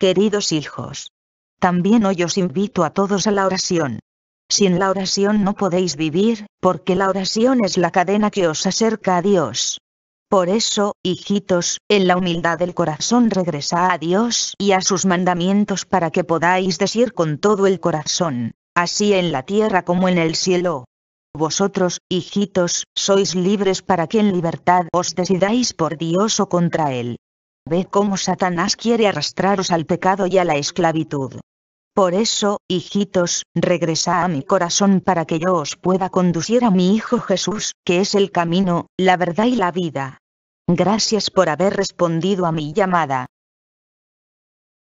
Queridos hijos. También hoy os invito a todos a la oración. Sin la oración no podéis vivir, porque la oración es la cadena que os acerca a Dios. Por eso, hijitos, en la humildad del corazón regresa a Dios y a sus mandamientos para que podáis decir con todo el corazón, así en la tierra como en el cielo. Vosotros, hijitos, sois libres para que en libertad os decidáis por Dios o contra Él. Ve cómo Satanás quiere arrastraros al pecado y a la esclavitud. Por eso, hijitos, regresa a mi corazón para que yo os pueda conducir a mi Hijo Jesús, que es el camino, la verdad y la vida. Gracias por haber respondido a mi llamada.